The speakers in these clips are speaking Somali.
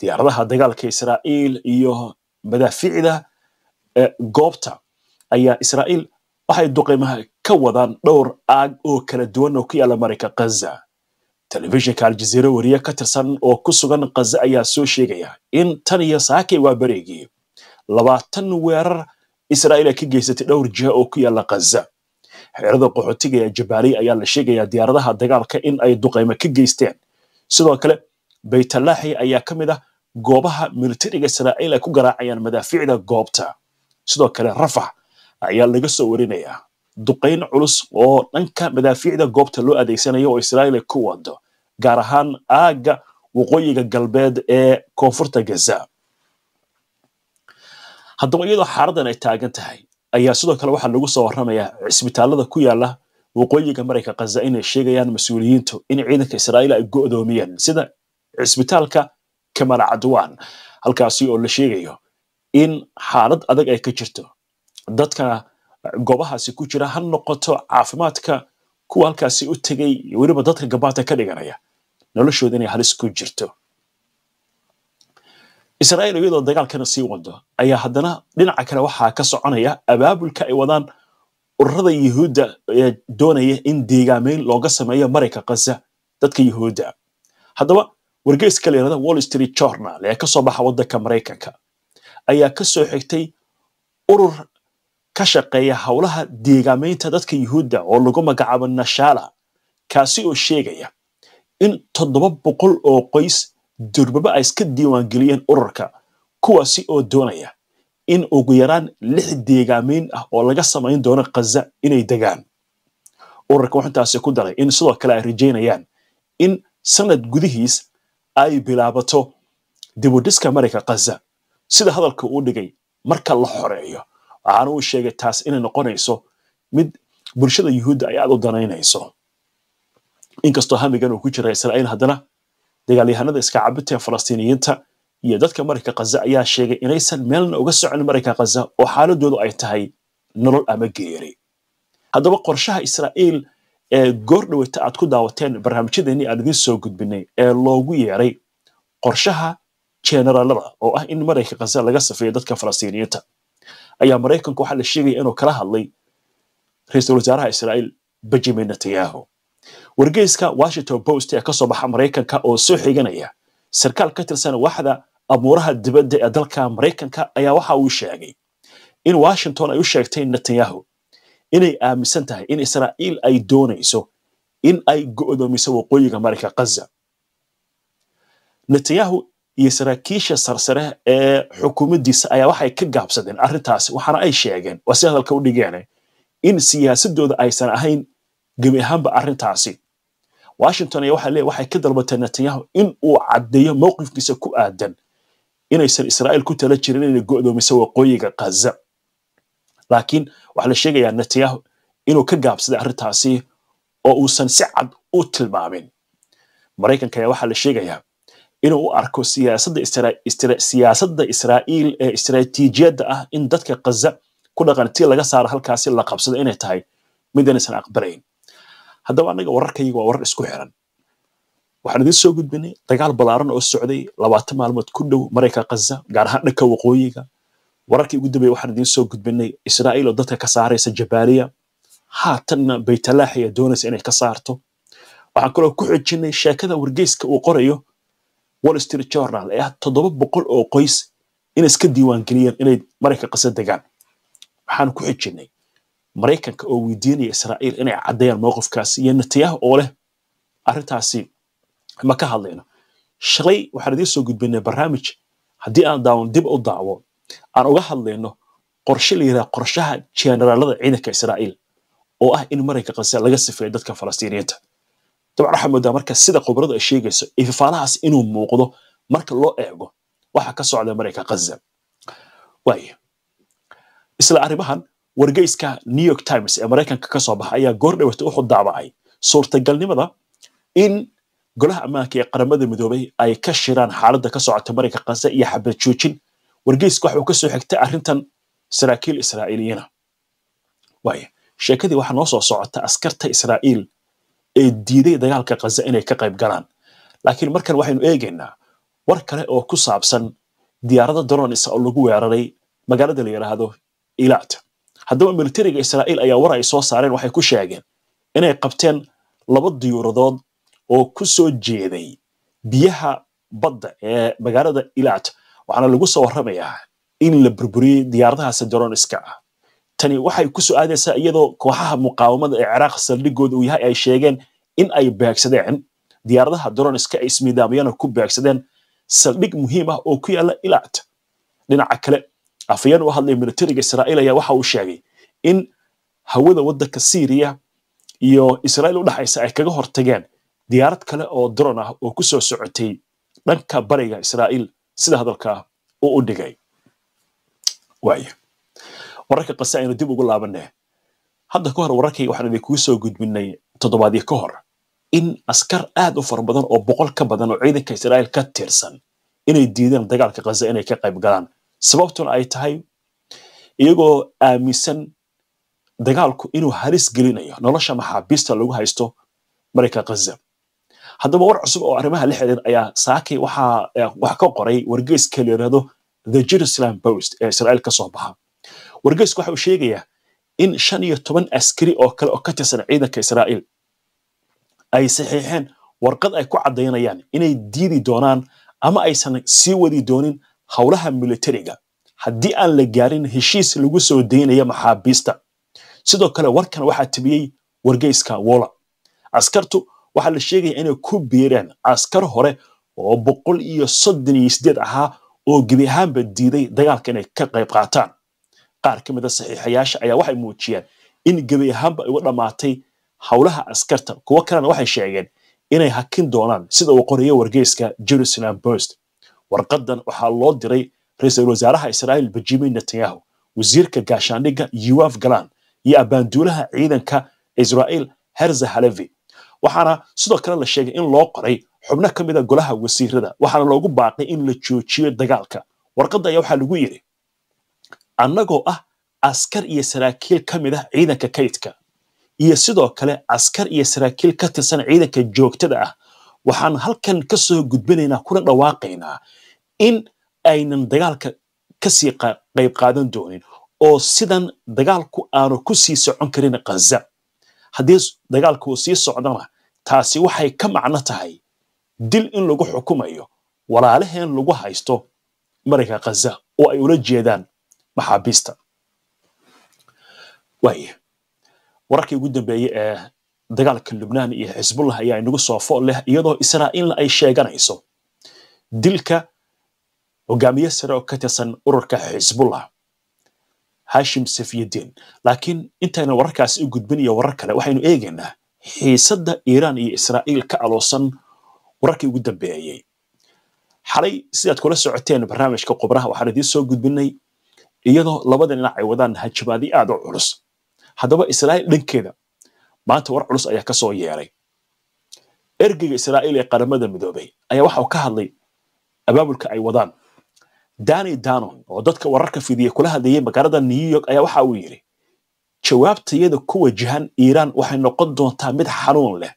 diyaaradaha dagaalka israa'iil iyo madaaficda goobta ayaa israa'iil waxay duqeymaha ka wadaan dhowr aag oo kala duwan oo ku yaalla marinka khaza telefishinka aljaziira wariye ka tirsan oo ku sugan khaza ayaa soo sheegaya in tan iyo saakay waa bareegii labaatan weerar israa'iil ay ka geysatay dhowr jiha oo ku yaala khaza xerada qaxootiga ee jabaaliya ayaa la sheegaya diyaaradaha dagaalka in ay duqeymo ka geysteen sidoo kale baytalaaxi ayaa ka mid ah goobaha militariga israa'iil ay ku garaacayaan madaafiicda goobta sidoo kale rafax ayaa laga soo warinayaa duqayn culus oo dhanka madaafiicda goobta loo adeegsanayo oo israa'iil ay ku wado gaar ahaan aagga waqooyiga galbeed ee koonfurta gaza haddaba iyadoo xaaladan ay taagan tahay ayaa sidoo kale waxaa lagu soo warramayaa cisbitaalada ku yaala waqooyiga marayka kaza inay sheegayaan mas-uuliyiintu in ciidanka israa'iil ay go-doomiyeen sida cisbitaalka camara cadwaan halkaasi oo la sheegayo in xaalad adag ay ka jirto dadka goobahaasi ku jira ha noqoto caafimaadka kuwa halkaasi u tegay weliba dadka gabaata ka dhiganaya noloshooda inay halis ku jirto israa'iil iyadoo dagaalkana sii wado ayaa haddana dhinaca kale waxaa ka soconaya abaabulka ay wadaan ururada yuhuudda ee doonaya in deegaameyn looga sameeyo marayka khaza dadka yuhuudda haddaba wargeyska la wall street journal ee ka soo baxa waddanka maraykanka ayaa kasoo xigtay urur ka shaqeeya howlaha deegaameynta dadka yuhuudda oo lagu magacaabo nashala kaasi oo sheegaya in toddoba boqol oo qoys durbaba ay iska diiwaangeliyeen ururka kuwaasi oo doonaya in ugu yaraan lix deegaameyn ah oo laga samayn doono khaza inay degaan ururka waxintaasi ku daray in sidoo kale ay rajaynayaan in sanad gudihiis ay bilaabato dibudhiska mareyka khaza sida hadalka uu dhigay marka la xoreeyo waxaana uu sheegay taas inay noqonayso mid bulshada yuhuudda ay aad u danaynayso inkastoo hamigan uu ku jira israa'iil haddana dagaalyahanada iska cabita ee falastiiniyiinta iyo dadka mareyka khaza ayaa sheegay inaysan meelna uga socon mareyka khaza oo xaaladoodu ay tahay nolol ama geeri haddaba qorshaha israa'iil ee goor dhaweyta aad ku daawateen barnaamijyadeeni aan idin soo gudbinay ee loogu yeeray qorshaha generaalada oo ah in maraykan khase laga safeeyo dadka falastiiniyiinta ayaa maraykanku waxaa la sheegaya inuu kala hadlay ra-iisul wasaaraha israa'iil benjamin netanyahu wargeyska washington post ee ka soo baxa maraykanka oo soo xiganaya sarkaal ka tirsan waaxda amuuraha dibadda ee dalka maraykanka ayaa waxa uu sheegay in washington ay u sheegtay netanyahu inay aaminsan tahay in israa'iil ay doonayso in ay go'doomiso waqooyiga marayka ghaza netanyahu iyo saraakiisha sarsare ee xukuumaddiisa ayaa waxay ka gaabsadeen arrintaas waxaana ay sheegeen waa si hadalka u dhigeene in siyaasadooda aysan ahayn gebi ahaanba arintaasi washington ayaa waxaa leey waxay ka dalbatay netanyahu in uu caddeeyo mowqifkiisa ku aadan inaysan israa'iil ku tala jirin inay go'doomiso waqooyiga ghaza laakiin waxaa la sheegayaa netanyahu inuu ka gaabsaday arrintaasi oo uusan si cad u tilmaamin maraykanka ayaa waxaa la sheegayaa inuu u arko siyaasadda israa'iil ee istaraatiijiyadda ah in dadka khaza ku dhaqantii laga saaro halkaasi la qabsado inay tahay mid inaysan aqbalayn haddaba annaga wararkayga waa warar isku xiran waxaan idin soo gudbinay dagaal ballaaran oo socday labaatan maalmood ku dhow marayka kaza gaar ahaan dhanka waqooyiga wararkii ugu dambeye waxaan idiin soo gudbinay israa'iil oo dadka ka saaraysa jabaaliya haatanna baytalaaxiya doonaysa inay ka saarto waxaan kaloo ku xoojinay sheekada wargeyska uu qorayo wall street journal ee ah toddoba boqol oo qoys inay iska diiwaangeliyeen inay marayka qasa degaan waxaan ku xijinay maraykanka oo weydiinaya israa'iil inay caddeeyaan mowqifkaasi iyo natayahu oo leh arrintaasi ma ka hadlayno shalay waxaan idiin soo gudbinay barnaamij haddii aan daawan dib u daawo aan uga hadlayno qorshe la yidhaha qorshaha jeneraalada ciidanka israa'iil oo ah in marayka qase laga sifeeyo dadka falastiiniyiinta dabcan waxaa moodaa marka sida khubaradu ay sheegayso ifafaanahaas inuu muuqdo marka loo eego waxa ka socda marayka kaza waaya isla arrimahan wargeyska new york times ee maraykanka kasoo baxa ayaa goor dhawata wuxuu daabacay suurtagalnimada in golaha ammaanka ee qaramada midoobay ay ka shiraan xaaladda ka socota marayka kaza iyo xabad joojin wargeyska waxuu kasoo xigtay arintan saraakiil israa'iiliyina waaya sheekadii waxaa noo soo socota askarta israa'iil ee diiday dagaalka khaza inay ka qayb galaan laakiin markan waxaynu eegaynaa war kale oo ku saabsan diyaarada dronis oo lagu weeraray magaalada la yidhaahdo ilaat haddaba militariga israa'iil ayaa war ay soo saareen waxay ku sheegeen inay qabteen laba diyuuradood oo ku soo jeeday biyaha badda ee magaalada ilaat waxaana lagu soo warramayaa in la burburiyey diyaaradahaasi sadaroon iska ah tani waxay ku soo aadaysaa iyadoo kooxaha muqaawamada ee ciraaq saldhigooda uu yahay ay sheegeen in ay beegsadeen diyaaradaha daroniska ay ismiidaamayana ku beegsadeen saldhig muhiim ah oo ku yaalla ilaat dhinaca kale afayeen u hadlay militariga israa'iil ayaa waxa uu sheegay in hawada waddanka syriya iyo israa'iil u dhaxaysa ay kaga hortageen diyaarad kale oo daron ah oo ku soo socotay dhanka bariga israa'iil sida hadalka uu u dhigay waaya wararka qase aynu dib ugu laabanee hadda ka hor wararkayga waxaan idin kuu soo gudbinay toddobaadyo ka hor in askar aad u fara badan oo boqol ka badan oo ciidanka israa'iil ka tirsan inay diideen dagaalka khaza inay ka qayb galaan sababtuna ay tahay iyagoo aaminsan dagaalku inuu halis gelinayo nolosha maxaabiista lagu haysto marayka khaza haddaba war cusub oo arrimaha la xiriir ayaa saakay waxa ka qoray wargeeska layirahdo the jerusalem post ee israa'iil ka soo baxa wargeesku waxa uu sheegayaa in shan iyo toban askari oo kale oo ka tirsan ciidanka israa'iil ay saxiixeen warqad ay ku caddaynayaan inay diidi doonaan ama aysan sii wadi doonin howlaha militariga haddii aan la gaarin heshiis lagu soo daynaya maxaabiista sidoo kale warkan waxaa tabiyey wargeyska wola askartu waxaa la sheegaya inay ku biireen askar hore oo boqol iyo soddon iyo sideed ahaa oo gebi ahaanba diiday dagaalka inay ka qayb qaataan qaar ka mid a ah saxiixayaasha ayaa waxay muujiyeen in gebi ahaanba ay uga dhammaatay howlaha askarta kuwo kalena waxay sheegeen inay hakin doonaan sida uu qoraya wargeyska jerusalem bost warqaddan waxaa loo diray ra-iisul wasaaraha israa'iil benjamin netanyahu wasiirka gaashaandhigga yuwaf galan iyo abaanduulaha ciidanka israa'iil herza halevi waxaana sidoo kale la sheegay in loo qoray xubno ka mida ah golaha wasiirada waxaana loogu baaqay in la joojiyo dagaalka warqadda ayaa waxaa lagu yidhi annagoo ah askar iyo saraakiil ka mid ah ciidanka kaydka iyo sidoo kale askar iyo saraakiil ka tirsan ciidanka joogtada ah waxaan halkan kasoo soo gudbinaynaa kuna dhawaaqaynaa in aynan dagaalka kasii qayb qaadan doonin oo sidan dagaalku aanu ku sii socon karin khaza haddii dagaalku sii socdana taasi waxay ka macno tahay dil in lagu xukumayo walaalaheen lagu haysto marayka khaza oo ay ula jeedaan maxaabiista waaya wararkii ugu dambeeyey ee dagaalka lubnaan iyo xisbullah ayaa inagu soo fool leh iyadoo israa'iilna ay sheeganayso dilka hogaamiye sare oo ka tirsan ururka xisbullah hashim safiyadin laakiin intaynan wararkaasi u gudbin iyo warar kale waxaynu eegaynaa xiisadda iiraan iyo israa'iil ka aloosan wararkii ugu dambeeyey xalay sidaad kula socoteen barnaamijka qubraha waxaan idiin soo gudbinay iyadoo labada dhinac ay wadaan hajabaadi aad u culus haddaba israa'iil dhankeeda maanta war culus ayaa ka soo yeeray ergeyga israa'iil ee qaramada midoobay ayaa waxa uu ka hadlay abaabulka ay wadaan dani dano oo dadka wararka fidiya kula hadlayay magaalada new york ayaa waxa uu yidhi jawaabtayada ku wajahan iiraan waxay noqon doontaa mid xanuun leh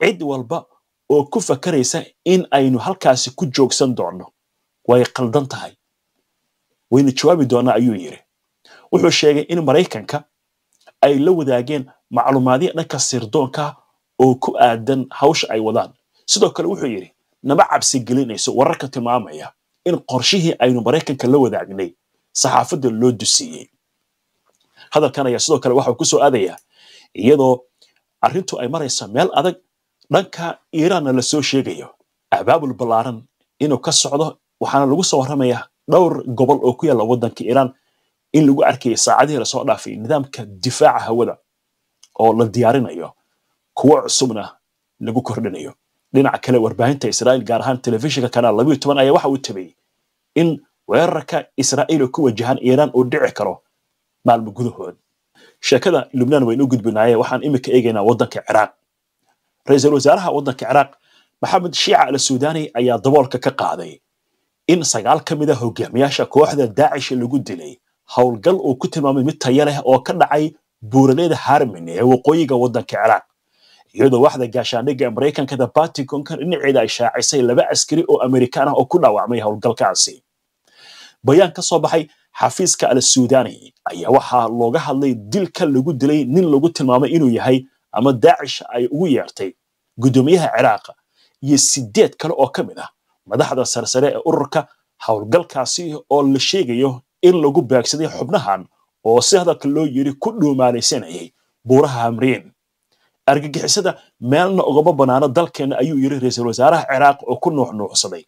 cid walba oo ku fakaraysa in aynu halkaasi ku joogsan doonno way qaldan tahay wayna jawaabi doonaa ayuu yidhi wuxuu sheegay in maraykanka ay la wadaageen macluumaadya dhanka sirdoonka oo ku aadan hawsha ay wadaan sidoo kale wuxuu yidhi nama cabsi gelinayso wararka tilmaamaya in qorshihii aynu maraykanka la wadaagnay saxaafadda loo dusiiyey hadalkan ayaa sidoo kale waxau ku soo aadayaa iyadoo arrintu ay marayso meel adag dhanka iiraanna lasoo sheegayo abaabul ballaaran inuu ka socdo waxaana lagu soo warramayaa dhowr gobol oo ku yaalla waddanka iiraan in lagu arkayay saacadihii lasoo dhaafay nidaamka difaaca hawada oo la diyaarinayo kuwo cusubna lagu kordhinayo dhinaca kale warbaahinta israa'iil gaar ahaan telefishinka kanaal labayo toban ayaa waxa uu tabeeyey in weerarka israa'iil oo ku wajahan iiraan uu dhici karo maalmo gudahood sheekada lubnaan waynu gudbinaaye waxaan imika eegaynaa waddanka ciraaq ra-iisul wasaaraha waddanka ciraaq maxamed shiica al suudaani ayaa daboolka ka qaaday in sagaal ka mid a ah hogaamiyaasha kooxda daacish lagu dilay howlgal uu ku tilmaamay mid taya leh oo ka dhacay buuraleyda harmin ee waqooyiga waddanka ciraaq iyadoo waxda gaashaandhigga maraykanka the baticonkan dhinaceeda ay shaacisay laba askari oo amerikaan ah oo ku dhaawacmay howlgalkaasi bayaan ka soo baxay xafiiska al suudani ayaa waxaa looga hadlay dilka lagu dilay nin lagu tilmaamay inuu yahay ama daacish ay ugu yeertay guddoomiyaha ciraaq iyo sideed kale oo ka mid ah madaxda sarsare ee ururka howlgalkaasi oo la sheegayo in lagu baagsaday xubnahan oo si hadalka loo yiri ku dhuumaalaysanayay buuraha hamriin argagixisada meelna ugama bannaano dalkeena ayuu yiri ra-iisul wasaaraha ciraaq oo ku nuuxnuuxsaday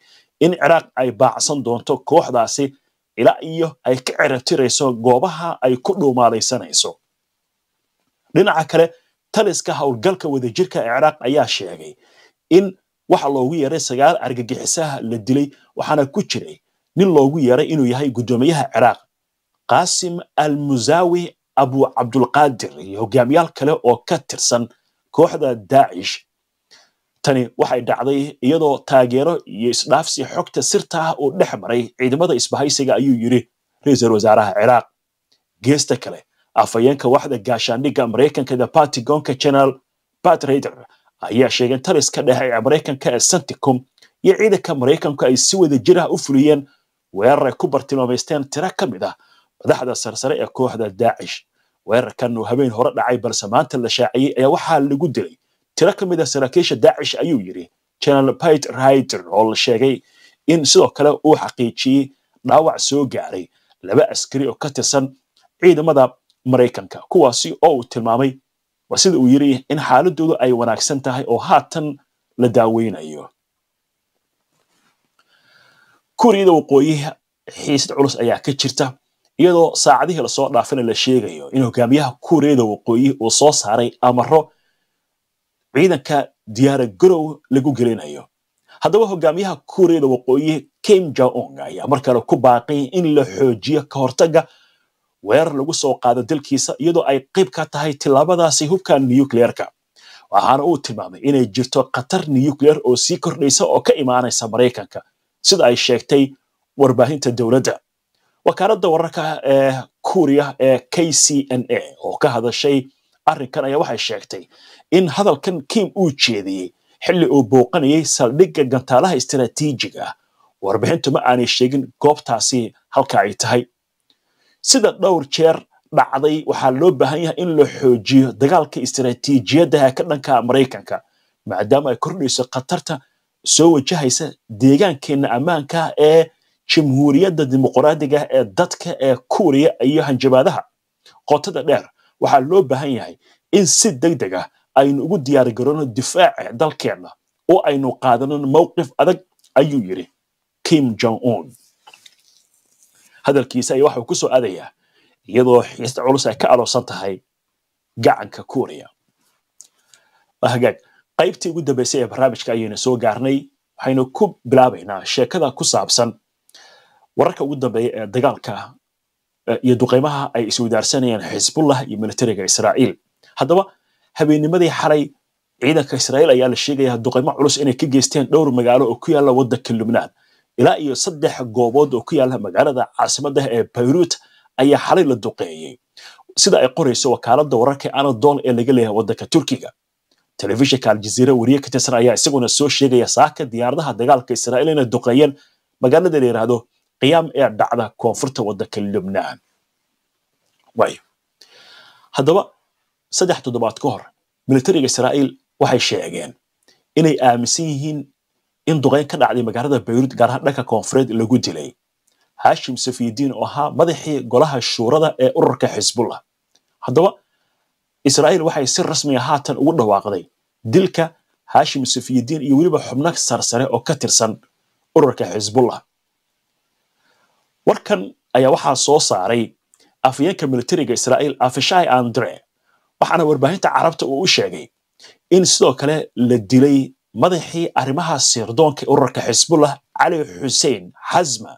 in ciraaq ay baacsan doonto kooxdaasi ilaa iyo ay ka cirabtirayso goobaha ay ku dhuumaadaysanayso dhinaca kale taliska howlgalka wadajirka ee ciraaq ayaa sheegay in waxa loogu yeeray sagaal argagixisaha la dilay waxaana ku jiray nin loogu yeeray inuu yahay guddoomiyaha ciraaq qaasim almusaawi abu cabdulqaadir iyo hogaamiyaal kale oo ka tirsan kooxda daacish tani waxay dhacday iyadoo taageero iyo isdhaafsi xogta sirta ah uu dhex maray ciidamada isbahaysiga ayuu yidhi ra-iisul wasaaraha ciraaq geesta kale afhayeenka waxda gaashaandhigga maraykanka the partigonka general bat raider ayaa sheegeen taliska dhexe ee maraykanka ee santicom iyo ciidanka maraykanku ay si wada jir ah u fuliyeen weerar ay ku bartilmaamaysteen tiro ka mid ah madaxda sarsare ee kooxda daacish weerarkan uu habeen hore dhacay balse maanta la shaaciyey ayaa waxaa lagu dilay tiro ka mid a ah saraakiisha daacish ayuu yidhi general pit rider oo la sheegay in sidoo kale uu xaqiijiyey dhaawac soo gaaray laba askari oo ka tirsan ciidamada maraykanka kuwaasi oo uu tilmaamay waa sida uu yidhi in xaaladoodu ay wanaagsan tahay oo haatan la daaweynayo kuuriyada waqooyi xiisad culus ayaa ka jirta iyadoo saacadihii lasoo dhaafana la sheegayo in hogaamiyaha kuuriyada waqooyi uu soo saaray amaro ciidanka garow lagu gelinayo haddaba hogaamiyaha kuuriyada waqooyi kim jong ayaa mar kale ku baaqay in la xoojiyo ka hortaga weerar lagu soo qaado dalkiisa iyadoo ay qeyb ka tahay tilaabadaasi hubka nukliyeerka waxaana uu tilmaamay inay jirto khatar nukliyeer oo sii kordhaysa oo ka imaanaysa maraykanka sida ay sheegtay warbaahinta dowladda wakaaladda wararka ee eh, kuuriya ee eh, k c n a oo ka hadashay arrinkan ayaa waxay sheegtay in hadalkan kim uu jeediyey xilli uu booqanayay saldhigga gantaalaha istaraatiijiga ah warbixintu ma aanay sheegin goobtaasi halka ay tahay sida dhowr jeer dhacday waxaa loo baahan yahay in la xoojiyo dagaalka istaraatiijiyadaha ka dhanka maraykanka maadaama ay kordhayso khatarta soo wajahaysa deegaankeenna ammaanka ah ee jamhuuriyadda dimuqraadiga ah ee dadka ee kuuriya iyo hanjabaadaha qotada dheer waxaa loo baahan yahay in si deg deg ah aynu ugu diyaar garano difaaca dalkeenna oo aynu qaadano mowqif adag ayuu yiri kim jong un hadalkiisa ayaa waxuu ku soo aadayaa iyadoo xiise culus ay ka aloosan tahay gacanka kuuriya hagaag qaybtii ugu dambaysay ee barnaamijka ayaynu soo gaarnay waxaynu ku bilaabaynaa sheekada ku saabsan wararka ugu dambeeya ee dagaalka iyo duqeymaha ay isweydaarsanayaan xisbullah iyo militariga israa'iil haddaba habeennimadii xalay ciidanka israa'iil ayaa la sheegaya duqeymo culus inay ka geysteen dhowr magaalo oo ku yaala waddanka lubnaan ilaa iyo saddex goobood oo ku yaala magaalada caasimadda ee bayruut ayaa xalay la duqeeyey sida ay qorayso wakaaladda wararka anadol ee laga leeyahay waddanka turkiga telefishinka aljaziira wariye ka tirsan ayaa isaguna soo sheegaya saaka diyaaradaha dagaalka israa'iil inay duqeeyeen magaalada la yidhaahdo qiyaam ee dhacda koonfurta waddanka lubnaan waayo haddaba saddex toddobaad ka hor militariga israa'iil waxay sheegeen inay aaminsan yihiin in duqeyn ka dhacday magaalada bayruud gaaraha dhanka koonfureed lagu dilay haashim safiudiin oo ahaa madaxii golaha shuurada ee ururka xisbullah haddaba israa'iil waxay si rasmiga ah haatan ugu dhawaaqday dilka haashim safiudiin iyo weliba xubno sarsare oo ka tirsan ururka xisbullah warkan ayaa waxaa soo saaray afyeenka militariga israa'iil afishai andre waxaana warbaahinta carabta uu u sheegay in sidoo kale la dilay madaxii arrimaha sirdoonka ee ururka xisbullah cali xuseen xasma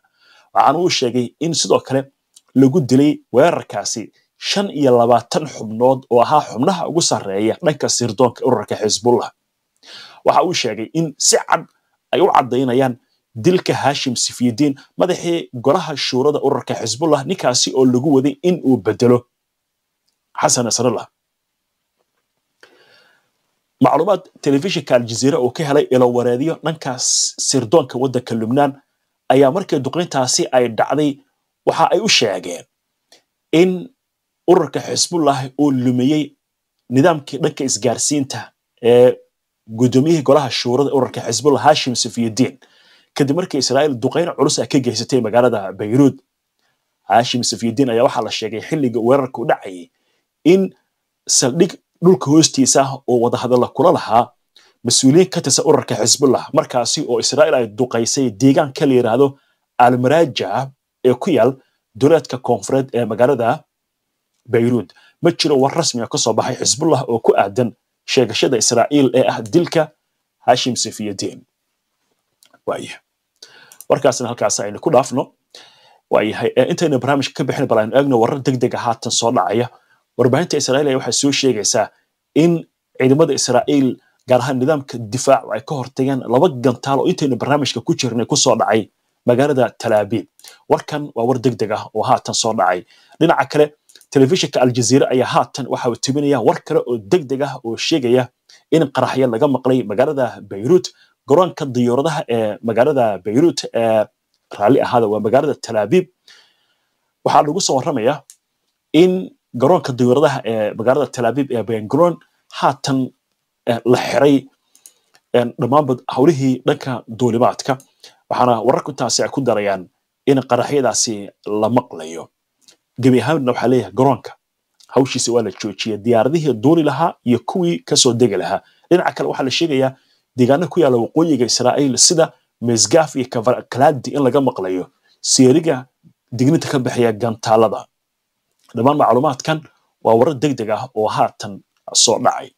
waxaana uu sheegay in sidoo kale lagu dilay weerarkaasi shan iyo labaatan xubnood oo ahaa xubnaha ugu sarreeya dhanka sirdoonka ururka xisbullah waxa uu sheegay in si cad ay u caddaynayaan dilka hashim sifiyudiin madaxii golaha shuurada ururka xisbullah ninkaasi oo lagu waday in uu bedelo xasan nasrallah macluumaad telefishinka aljaziira uu ka helay ilowareediyo dhankaas sirdoonka waddanka lubnaan ayaa markii duqlintaasi ay dhacday waxa ay u sheegeen in ururka xisbullahi uu lumiyey nidaamkii dhanka isgaarsiinta ee guddoomiyihii golaha shuurada ururka xisbullah hashim sifiyudiin kadib markii israa'iil duqayn culusa ah ka geysatay magaalada bayruud haashim safiyudiin ayaa waxaa la sheegay xilliga weerarku dhacayay in saldhig dhulka hoostiisa ah oo wadahadalla kula lahaa mas-uuliyiin ka tirsan urarka xisbullah markaasi oo israa'iil ay duqaysay deegaanka la yidhaahdo almaraja ee ku yaal duleedka koonfureed ee magaalada bayruud ma jiro war rasmiga ah ka soo baxay xisbullah oo ku aadan sheegashada israa'iil ee ah dilka haashim safiyudiin waayahay warkaasna halkaas aynu ku dhaafno waayahay eh, intaynu barnaamijka ka bixin bal aynu eegno warar deg deg ah soo dhacaya warbaahinta israa'iil waxay soo sheegaysaa in ciidamada israa'iil gaar ahaan nidaamka difaac ay ka hortageen laba gantaal oo intaynu barnaamijka ku jirnay kusoo dhacay magaalada talaabiib warkan waa war deg deg ah oo haatan soo dhacay dhinaca kale telefishinka aljaziira ayaa haatan waxa uu tibinaya war kale oo deg deg ah oo sheegaya in qaraxyo laga maqlay magaalada bayruut garoonka diyaaradaha ee magaalada beirut ee raalli ahaada waa magaalada talaabiib waxaa lagu soo warramaya in garoonka diyaaradaha ee magaalada talaabiib ee bengaroon haatan eh, la xiray eh, dhammaanba howlihii dhanka duulimaadka waxaana wararku ay ku darayaan in qaraxyadaasi la maqlayo gebi ahaanna waxaa leeyahay garoonka hawshiisa waa la joojiyay diyaaradihii duuli lahaa iyo kuwii kasoo degi lahaa dhinaca kale waxaa la sheegayaa deegaana ku yaala waqooyiga israa'iil sida mesgaf iyo kalaadi in laga maqlayo seeriga digninta ka baxaya gantaalada dhammaan macluumaadkan waa warar deg deg ah oo haatan soo dhacay